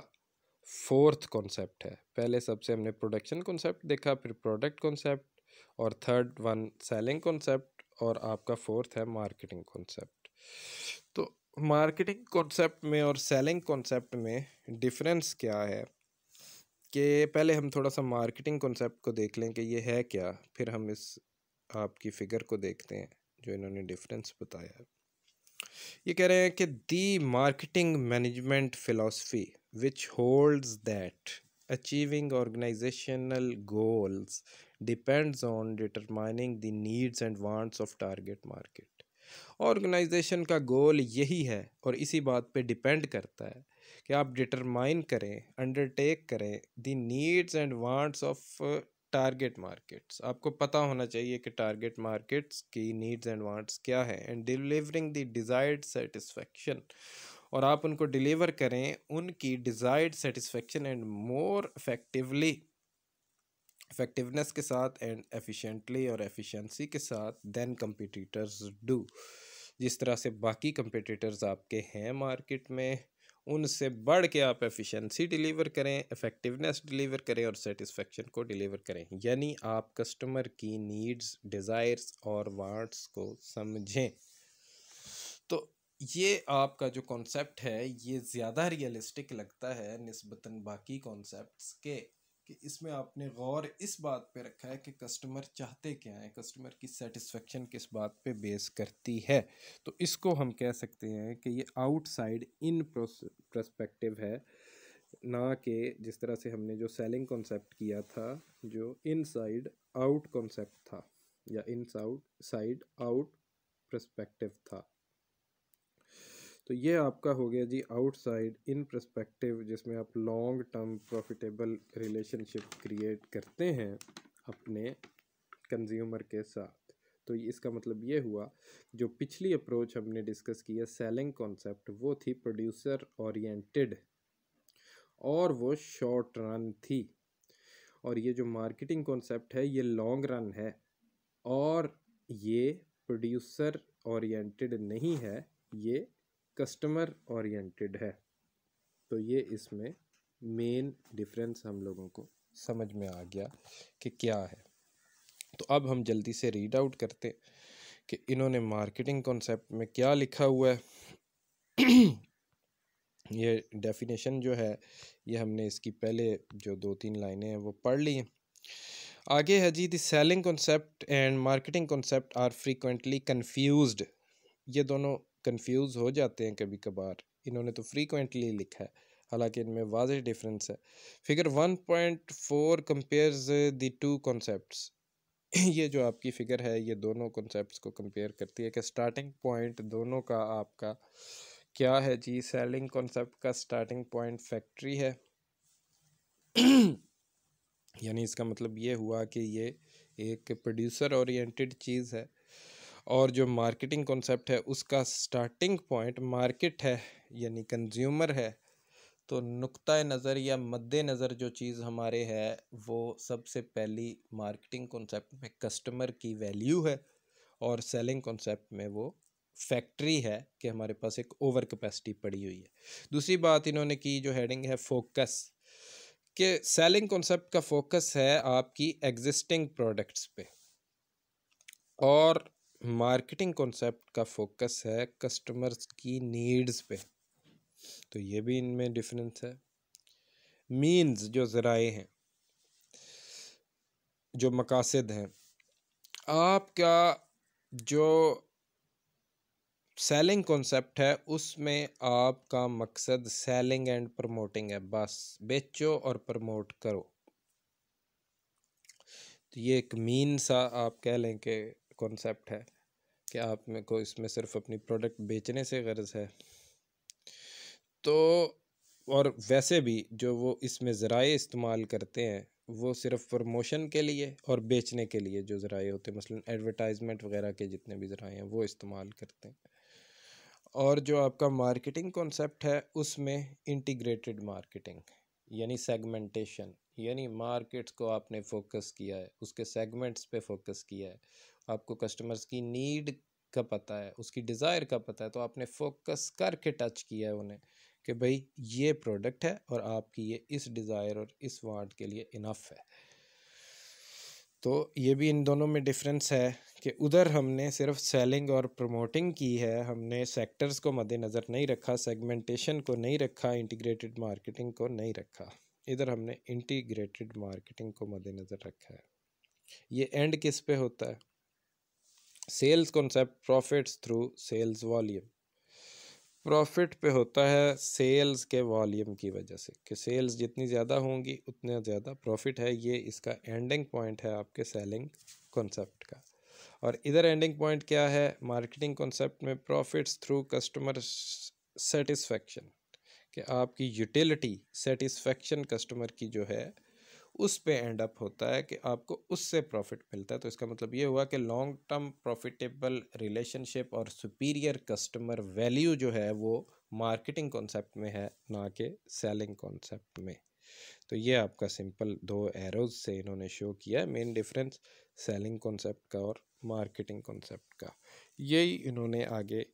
A: फोर्थ कॉन्सेप्ट है पहले सबसे हमने प्रोडक्शन कॉन्सेप्ट देखा फिर प्रोडक्ट कॉन्सेप्ट और थर्ड वन सेलिंग कॉन्सेप्ट और आपका फोर्थ है मार्केटिंग कॉन्सेप्ट तो मार्केटिंग कॉन्सेप्ट में और सेलिंग कॉन्सेप्ट में डिफरेंस क्या है कि पहले हम थोड़ा सा मार्केटिंग कॉन्सेप्ट को देख लें कि ये है क्या फिर हम इस आपकी फ़िगर को देखते हैं जो इन्होंने डिफरेंस बताया ये कह रहे हैं कि the marketing management philosophy which holds that achieving organisational goals depends on determining the needs and wants of target market organisation का गोल यही है और इसी बात पे डिपेंड करता है कि आप डिटरमाइन करें अंडरटेक करें the needs and wants of target markets आपको पता होना चाहिए कि टारगेट मार्केट्स की नीड्स एंड वांट्स क्या है and delivering the desired satisfaction और आप उनको डिलीवर करें उनकी desired satisfaction and more effectively effectiveness के साथ एंड एफिशिएंटली और एफिशिएंसी के साथ देन कंपिटिटर्स डू जिस तरह से बाकी कंपिटिटर्स आपके हैं मार्केट में उनसे बढ़ के आप एफिशिएंसी डिलीवर करें इफेक्टिवनेस डिलीवर करें और सेटिस्फेक्शन को डिलीवर करें यानी आप कस्टमर की नीड्स डिज़ायर्स और वांट्स को समझें तो ये आपका जो कॉन्सेप्ट है ये ज़्यादा रियलिस्टिक लगता है नस्बता बाकी कॉन्सेप्ट के कि इसमें आपने गौर इस बात पे रखा है कि कस्टमर चाहते क्या हैं कस्टमर की सेटिस्फेक्शन किस बात पे बेस करती है तो इसको हम कह सकते हैं कि ये आउटसाइड इन प्रस्पेक्टिव है ना कि जिस तरह से हमने जो सेलिंग कॉन्सेप्ट किया था जो इनसाइड आउट कॉन्सेप्ट था या इन साउट साइड आउट प्रस्पेक्टिव था तो ये आपका हो गया जी आउटसाइड इन प्रस्पेक्टिव जिसमें आप long term profitable relationship create करते हैं अपने कंज्यूमर के साथ तो इसका मतलब ये हुआ जो पिछली अप्रोच हमने डिस्कस की है सेलिंग कॉन्सेप्ट वो थी प्रोड्यूसर ओरिएंटेड और वो शॉर्ट रन थी और ये जो मार्केटिंग कॉन्सेप्ट है ये लॉन्ग रन है और ये प्रोड्यूसर ओरिएंटेड नहीं है ये कस्टमर ओरिएंटेड है तो ये इसमें मेन डिफरेंस हम लोगों को समझ में आ गया कि क्या है तो अब हम जल्दी से रीड आउट करते कि इन्होंने मार्केटिंग कॉन्सेप्ट में क्या लिखा हुआ है ये डेफिनेशन जो है ये हमने इसकी पहले जो दो तीन लाइनें हैं वो पढ़ ली हैं आगे है जी the selling concept and marketing concept are frequently confuse ये दोनों कंफ्यूज हो जाते हैं कभी कभार इन्होंने तो फ्रीक्वेंटली लिखा है हालांकि इनमें वाज डिफरेंस है figure one point four compares the two concepts ये जो आपकी फिगर है ये दोनों कॉन्सेप्ट्स को कंपेयर करती है कि स्टार्टिंग पॉइंट दोनों का आपका क्या है जी सेलिंग कॉन्सेप्ट का स्टार्टिंग पॉइंट फैक्ट्री है यानी इसका मतलब ये हुआ कि ये एक प्रोड्यूसर ओरिएंटेड चीज़ है और जो मार्केटिंग कॉन्सेप्ट है उसका स्टार्टिंग पॉइंट मार्केट है यानी कंज्यूमर है तो नुक़ नज़र या मद्द नज़र जो चीज़ हमारे है वो सबसे पहली मार्केटिंग कॉन्सेप्ट में कस्टमर की वैल्यू है और सेलिंग कॉन्सेप्ट में वो फैक्ट्री है कि हमारे पास एक ओवर कैपेसिटी पड़ी हुई है दूसरी बात इन्होंने की जो हेडिंग है फोकस कि सेलिंग कॉन्सेप्ट का फोकस है आपकी एग्जिस्टिंग प्रोडक्ट्स पे और मार्केटिंग कॉन्सेप्ट का फोकस है कस्टमर्स की नीड्स पे तो ये भी इनमें डिफरेंस है मीन्स जो ज़राए हैं जो मकासद हैं आपका जो सेलिंग कॉन्सेप्ट है उसमें आपका मकसद सेलिंग एंड प्रमोटिंग है बस बेचो और प्रमोट करो तो ये एक मीन सा आप कह लें कि कॉन्सेप्ट है कि आप में को इसमें सिर्फ अपनी प्रोडक्ट बेचने से गर्ज है तो और वैसे भी जो वो इसमें ज़राए इस्तेमाल करते हैं वो सिर्फ प्रमोशन के लिए और बेचने के लिए जो ज़राए होते हैं मसलन मतलब एडवर्टाइजमेंट वगैरह के जितने भी ज़राए हैं वो इस्तेमाल करते हैं और जो आपका मार्केटिंग कॉन्सेप्ट है उसमें इंटीग्रेटेड मार्केटिंग यानी सेगमेंटेशन यानी मार्केट्स को आपने फोकस किया है उसके सेगमेंट्स पे फोकस किया है आपको कस्टमर्स की नीड का पता है उसकी डिज़ायर का पता है तो आपने फोकस करके टच किया है उन्हें कि भाई ये प्रोडक्ट है और आपकी ये इस डिज़ायर और इस वांट के लिए इनफ है तो ये भी इन दोनों में डिफरेंस है कि उधर हमने सिर्फ सेलिंग और प्रमोटिंग की है हमने सेक्टर्स को मद्देनज़र नहीं रखा सेगमेंटेशन को नहीं रखा इंटीग्रेटेड मार्केटिंग को नहीं रखा इधर हमने इंटीग्रेटेड मार्केटिंग को मद्देनज़र रखा है ये एंड किस पे होता है sales concept profits through sales volume profit पे होता है सेल्स के वॉल्यूम की वजह से कि सेल्स जितनी ज़्यादा होंगी उतना ज़्यादा प्रॉफिट है ये इसका एंडिंग पॉइंट है आपके सेलिंग कॉन्सेप्ट का और इधर एंडिंग पॉइंट क्या है मार्केटिंग कॉन्सेप्ट में प्रॉफिट्स थ्रू कस्टमर सेटिस्फेक्शन कि आपकी यूटिलिटी सेटिस्फेक्शन कस्टमर की जो है उस पे एंड अप होता है कि आपको उससे प्रॉफिट मिलता है तो इसका मतलब ये हुआ कि लॉन्ग टर्म प्रॉफिटेबल रिलेशनशिप और सुपीरियर कस्टमर वैल्यू जो है वो मार्केटिंग कॉन्सेप्ट में है ना कि सेलिंग कॉन्सेप्ट में तो ये आपका सिंपल दो एरोज से इन्होंने शो किया है मेन डिफरेंस सेलिंग कॉन्सेप्ट का और मार्केटिंग कॉन्सेप्ट का यही इन्होंने आगे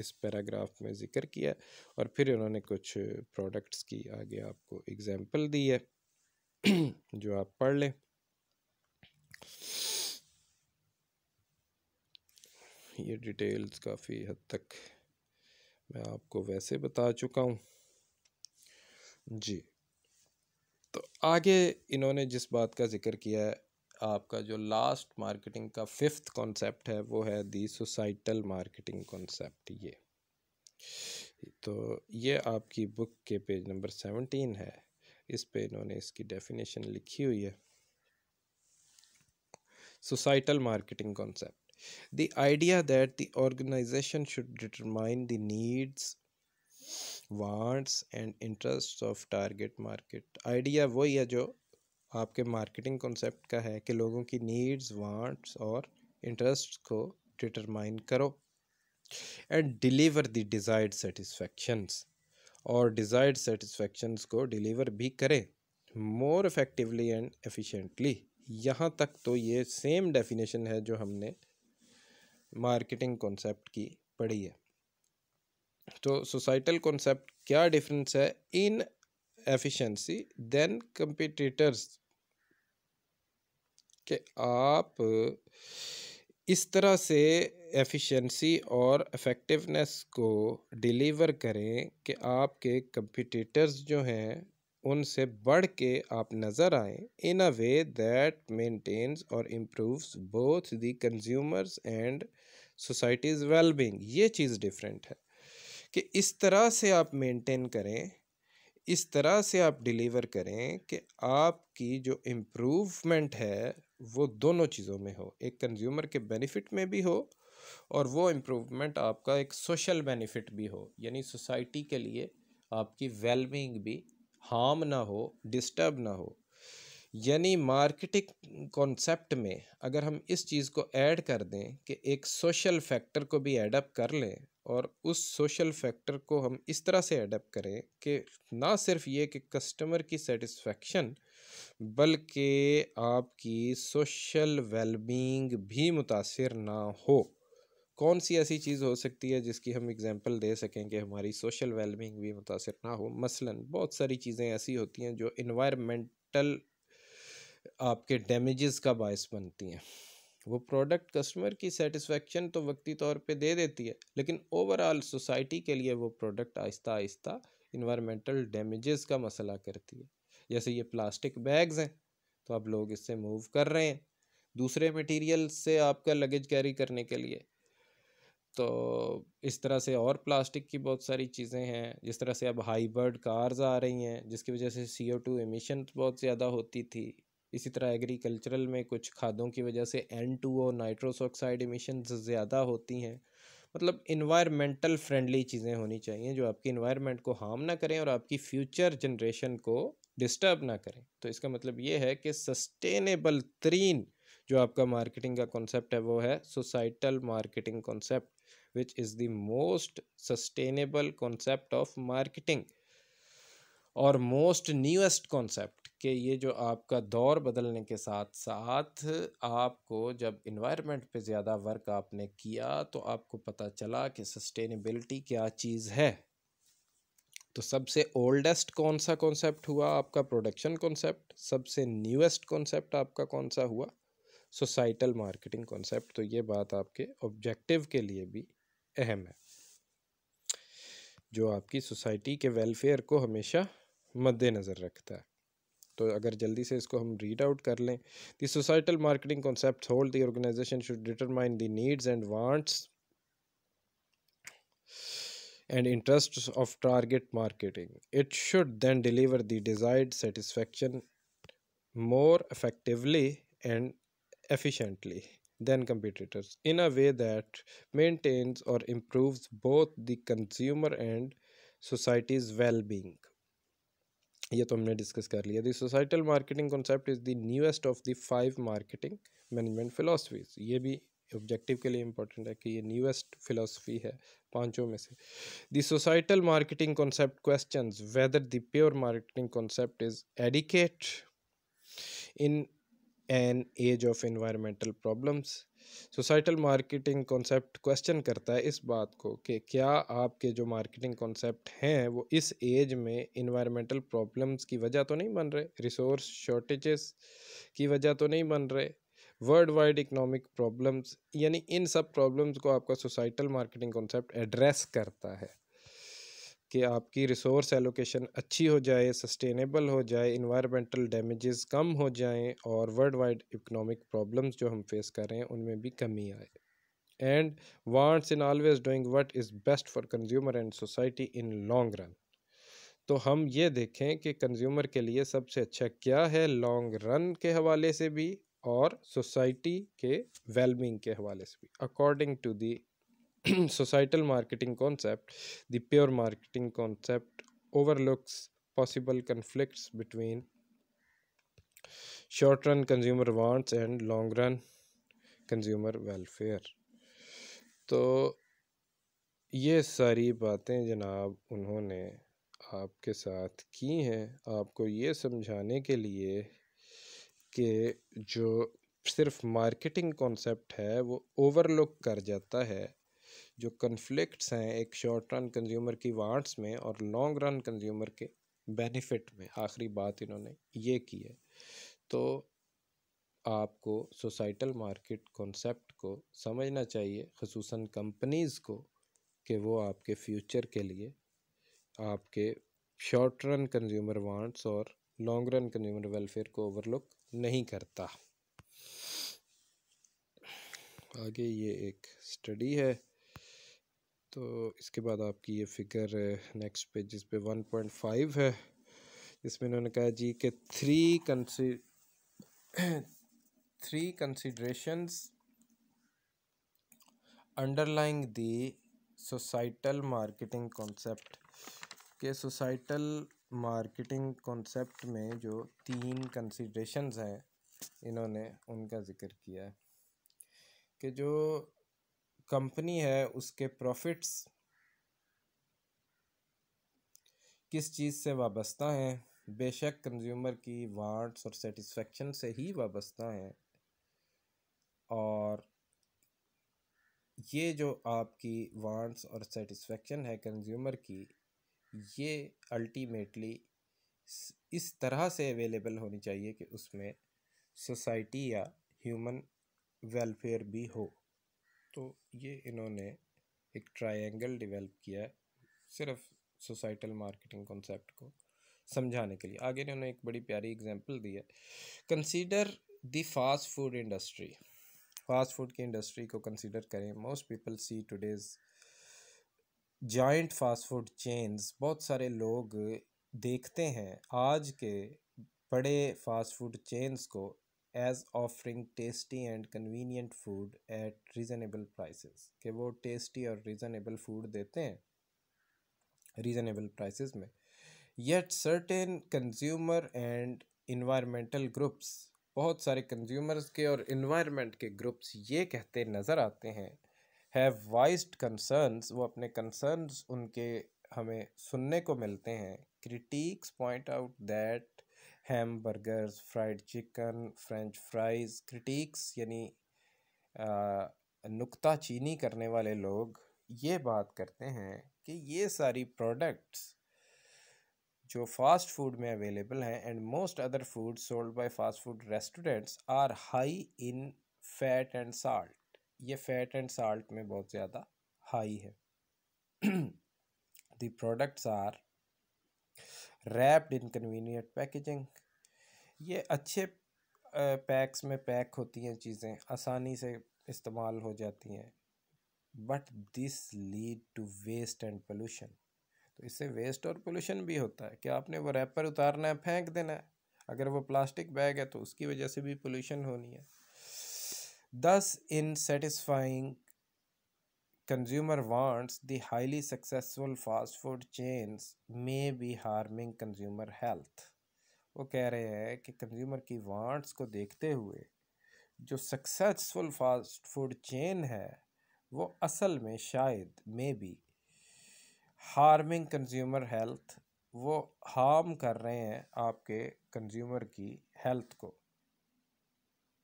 A: इस पैराग्राफ में ज़िक्र किया और फिर इन्होंने कुछ प्रोडक्ट्स की आगे आपको एग्जांपल दी है जो आप पढ़ लें ये डिटेल्स काफ़ी हद तक मैं आपको वैसे बता चुका हूँ जी तो आगे इन्होंने जिस बात का जिक्र किया है आपका जो लास्ट मार्केटिंग का फिफ्थ कॉन्सेप्ट है वो है दी सोसाइटल मार्केटिंग कॉन्सेप्ट ये तो ये आपकी बुक के पेज नंबर सेवनटीन है इस पे इन्होंने इसकी डेफिनेशन लिखी हुई है societal marketing concept the idea that the organisation should determine the needs wants and interests of target market idea वही है जो आपके मार्केटिंग कॉन्सेप्ट का है कि लोगों की नीड्स वांट्स और इंटरेस्ट को डिटरमाइन करो and deliver the desired satisfactions और डिज़ायर्ड सेटिस्फेक्शंस को डिलीवर भी करे मोर इफ़ेक्टिवली एंड एफिशिएंटली यहाँ तक तो ये सेम डेफिनेशन है जो हमने मार्केटिंग कॉन्सेप्ट की पढ़ी है तो सोसाइटल कॉन्सेप्ट क्या डिफरेंस है इन एफिशिएंसी देन कंपिटिटर्स कि आप इस तरह से एफिशिएंसी और इफ़ेक्टिवनेस को डिलीवर करें कि आपके कंपटीटर्स जो हैं उनसे बढ़ के आप नज़र आएँ in a way that maintains और improves both the consumers and society's wellbeing ये चीज़ डिफरेंट है कि इस तरह से आप मेंटेन करें इस तरह से आप डिलीवर करें कि आपकी जो इम्प्रूवमेंट है वो दोनों चीज़ों में हो एक कंज्यूमर के बेनिफिट में भी हो और वो इम्प्रूवमेंट आपका एक सोशल बेनिफिट भी हो यानी सोसाइटी के लिए आपकी वेलबींग भी हार्म ना हो डिस्टर्ब ना हो यानी मार्केटिंग कॉन्सेप्ट में अगर हम इस चीज़ को ऐड कर दें कि एक सोशल फैक्टर को भी एडअप कर लें और उस सोशल फैक्टर को हम इस तरह से एडअप करें कि ना सिर्फ ये कि कस्टमर की सेटिस्फेक्शन बल्कि आपकी सोशल वेलबींग भी मुतासर ना हो कौन सी ऐसी चीज़ हो सकती है जिसकी हम एग्ज़ाम्पल दे सकें कि हमारी सोशल वेलबिंग भी मुतासर ना हो मसलन बहुत सारी चीज़ें ऐसी होती हैं जो इन्वायरमेंटल आपके डैमेजेस का बायस बनती हैं वो प्रोडक्ट कस्टमर की सेटिस्फेक्शन तो वक्ती तौर पे दे देती है लेकिन ओवरऑल सोसाइटी के लिए वो प्रोडक्ट आहिस्ता आहिस्ता इन्वायरमेंटल डैमेजेस का मसला करती है जैसे ये प्लास्टिक बैग्स हैं तो अब लोग इससे मूव कर रहे हैं दूसरे मटेरियल से आपका लगेज कैरी करने के लिए तो इस तरह से और प्लास्टिक की बहुत सारी चीज़ें हैं जिस तरह से अब हाइब्रिड कार्स आ रही हैं जिसकी वजह से सी ओ टू एमिशन बहुत ज़्यादा होती थी इसी तरह एग्रीकल्चरल में कुछ खादों की वजह से N two O nitrous oxide emission ज़्यादा होती हैं मतलब इन्वायरमेंटल फ्रेंडली चीज़ें होनी चाहिए जो आपकी इन्वायरमेंट को हार्म ना करें और आपकी फ्यूचर जनरेशन को डिस्टर्ब ना करें तो इसका मतलब ये है कि सस्टेनेबल तरीन जो आपका मार्केटिंग का कॉन्सेप्ट है वो है societal marketing concept which is the most sustainable concept of marketing और मोस्ट न्यूएस्ट कॉन्सेप्ट कि ये जो आपका दौर बदलने के साथ साथ आपको जब इन्वायरमेंट पे ज़्यादा वर्क आपने किया तो आपको पता चला कि सस्टेनेबिलिटी क्या चीज़ है तो सबसे ओल्डेस्ट कौन सा कॉन्सेप्ट हुआ आपका प्रोडक्शन कॉन्सेप्ट सबसे न्यूएस्ट कॉन्सेप्ट आपका कौन सा हुआ सोसाइटल मार्केटिंग कॉन्सेप्ट तो ये बात आपके ऑब्जेक्टिव के लिए भी अहम है जो आपकी सोसाइटी के वेलफेयर को हमेशा मद्देनज़र रखता है तो अगर जल्दी से इसको हम रीड आउट कर लें the societal marketing concept hold the organisation should determine the needs and wants and interest of target marketing it should then deliver the desired satisfaction more effectively and efficiently than competitors in a way that maintains or improves both the consumer and society's well-being ये तो हमने discuss कर लिया the societal marketing concept is the newest of the five marketing management philosophies ये भी objective के लिए important है कि ये न्यूएस्ट फिलोसफी है पांचों में से the societal marketing concept question whether the pure marketing concept is adequate in an age of environmental problems societal marketing concept question करता है इस बात को कि क्या आपके जो मार्केटिंग कॉन्सेप्ट हैं वो इस एज में इन्वायरमेंटल प्रॉब्लम्स की वजह तो नहीं बन रहे रिसोर्स शॉर्टेजेस की वजह तो नहीं बन रहे वर्ल्ड वाइड इकनॉमिक प्रॉब्लम्स यानी इन सब प्रॉब्लम्स को आपका सोसाइटल मार्केटिंग कॉन्सेप्ट एड्रेस करता है कि आपकी रिसोर्स एलोकेशन अच्छी हो जाए सस्टेनेबल हो जाए इन्वायरमेंटल डैमेजेस कम हो जाएं और वर्ल्ड वाइड इकोनॉमिक प्रॉब्लम्स जो हम फेस कर रहे हैं उनमें भी कमी आए and wants in always doing what is best for consumer and society in long run तो हम ये देखें कि कंज्यूमर के लिए सबसे अच्छा क्या है लॉन्ग रन के हवाले से भी और सोसाइटी के वेलबिंग के हवाले से भी according to the societal marketing concept, the pure marketing concept overlooks possible conflicts between short run consumer wants and long run consumer welfare. तो ये सारी बातें जनाब उन्होंने आपके साथ की हैं आपको ये समझाने के लिए कि जो सिर्फ मार्केटिंग कॉन्सेप्ट है वो ओवरलुक कर जाता है जो कन्फ्लिक्ट्स हैं एक शॉर्ट रन कंज्यूमर की वांट्स में और लॉन्ग रन कंज्यूमर के बेनिफिट में आखिरी बात इन्होंने ये की है तो आपको सोसाइटल मार्केट कॉन्सेप्ट को समझना चाहिए खसूस कंपनीज़ को कि वो आपके फ्यूचर के लिए आपके शॉर्ट रन कंज्यूमर वांट्स और लॉन्ग रन कंज्यूमर वेलफेयर को ओवरलुक नहीं करता आगे ये एक स्टडी है तो इसके बाद आपकी ये फिगर नेक्स्ट पे जिस पे वन पॉइंट फाइव है इसमें इन्होंने कहा जी कि थ्री कंसी three considerations underlying the societal marketing concept के सोसाइटल मार्केटिंग कॉन्सेप्ट में जो तीन कंसीडरेशंस हैं इन्होंने उनका ज़िक्र किया है कि जो कंपनी है उसके प्रॉफिट्स किस चीज़ से वाबस्ता हैं बेशक कंज्यूमर की वांट्स और सेटिस्फेक्शन से ही वाबस्ता हैं और ये जो आपकी वांट्स और सेटिस्फेक्शन है कंज्यूमर की ये अल्टीमेटली इस तरह से अवेलेबल होनी चाहिए कि उसमें सोसाइटी या ह्यूमन वेलफेयर भी हो तो ये इन्होंने एक ट्रायंगल डेवलप किया है सिर्फ सोसाइटल मार्केटिंग कॉन्सेप्ट को समझाने के लिए आगे इन्होंने एक बड़ी प्यारी एग्जांपल दी है consider the fast food industry fast food की इंडस्ट्री को कंसीडर करें most people see today's joint fast food chains बहुत सारे लोग देखते हैं आज के बड़े फास्ट फूड चेन्स को as offering tasty and convenient food at reasonable prices कि वो टेस्टी और रीज़नेबल फूड देते हैं रीज़नेबल प्राइसेस में yet certain consumer and environmental groups बहुत सारे कंज्यूमर्स के और इन्वायरमेंट के ग्रुप्स ये कहते नज़र आते हैं हैव वाइस्ड कंसर्नस वो अपने कंसर्नस उनके हमें सुनने को मिलते हैं critics point out that hamburgers fried chicken French fries critics यानी नुकता चीनी करने वाले लोग ये बात करते हैं कि ये सारी प्रोडक्ट्स जो फास्ट फूड में अवेलेबल हैं and most other food sold by fast food restaurants are high in fat and salt ये फैट एंड साल्ट में बहुत ज़्यादा हाई है the products are wrapped in convenient packaging ये अच्छे पैक्स में पैक होती हैं चीज़ें आसानी से इस्तेमाल हो जाती हैं but this lead to waste and pollution तो इससे वेस्ट और पोल्यूशन भी होता है कि आपने वो रैपर उतारना है फेंक देना है अगर वो प्लास्टिक बैग है तो उसकी वजह से भी पोल्यूशन होनी है thus in satisfying consumer wants, the highly successful fast food chains may be harming consumer health. वो कह रहे हैं कि कंज्यूमर की वांट्स को देखते हुए जो सक्सेसफुल फास्ट फूड चेन है वो असल में शायद may be harming consumer health वो हार्म कर रहे हैं आपके कंज्यूमर की हेल्थ को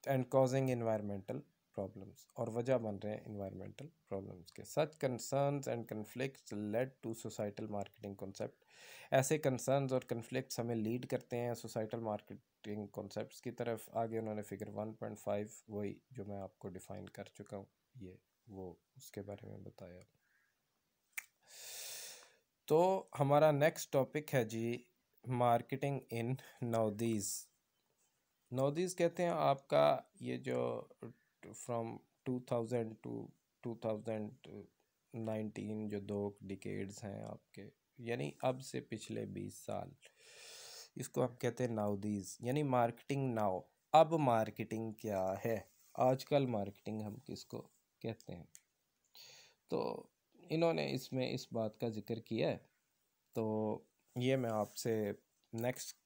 A: एंड कॉजिंग इन्वायरमेंटल प्रॉब्लम्स और वजह बन रहे हैं इन्वायरमेंटल प्रॉब्लम्स के such concerns and conflict led to societal marketing concept ऐसे कंसर्न्स और कन्फ्लिक्ट हमें लीड करते हैं सोसाइटल मार्केटिंग कॉन्सेप्ट की तरफ आगे उन्होंने फिगर वन पॉइंट फाइव वही जो मैं आपको डिफ़ाइन कर चुका हूँ ये वो उसके बारे में बताया तो हमारा नेक्स्ट टॉपिक है जी मार्केटिंग इन नवदीज़ नवदीज़ कहते हैं आपका ये जो फ्रॉम 2000 टू 2019 जो दो डिकेड्स हैं आपके यानी अब से पिछले बीस साल इसको आप कहते हैं नाउदीज यानी मार्केटिंग नाव अब मार्केटिंग क्या है आजकल मार्केटिंग हम किसको कहते हैं तो इन्होंने इसमें इस बात का जिक्र किया है तो ये मैं आपसे नेक्स्ट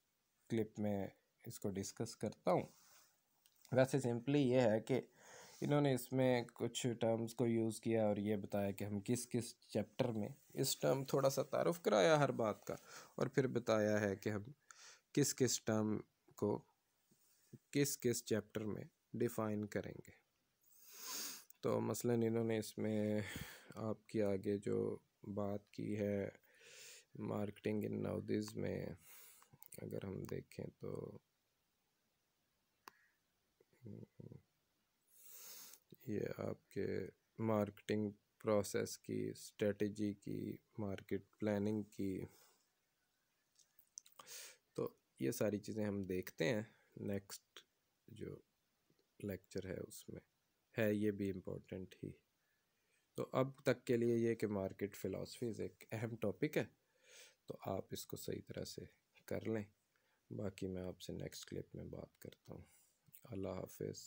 A: क्लिप में इसको डिस्कस करता हूँ वैसे सिंपली ये है कि इन्होंने इसमें कुछ टर्म्स को यूज़ किया और ये बताया कि हम किस किस चैप्टर में इस टर्म थोड़ा सा तारफ़ कराया हर बात का और फिर बताया है कि हम किस किस टर्म को किस किस चैप्टर में डिफ़ाइन करेंगे तो मसलन इन्होंने इसमें आपके आगे जो बात की है मार्केटिंग इन नाउदीज में अगर हम देखें तो हम्म, ये आपके मार्केटिंग प्रोसेस की स्ट्रेटजी की मार्केट प्लानिंग की तो ये सारी चीज़ें हम देखते हैं नेक्स्ट जो लेक्चर है उसमें है ये भी इम्पोर्टेंट ही तो अब तक के लिए ये कि मार्केट फ़िलासफ़ीज़ एक अहम टॉपिक है तो आप इसको सही तरह से कर लें बाकी मैं आपसे नेक्स्ट क्लिप में बात करता हूँ अल्लाह हाफिज़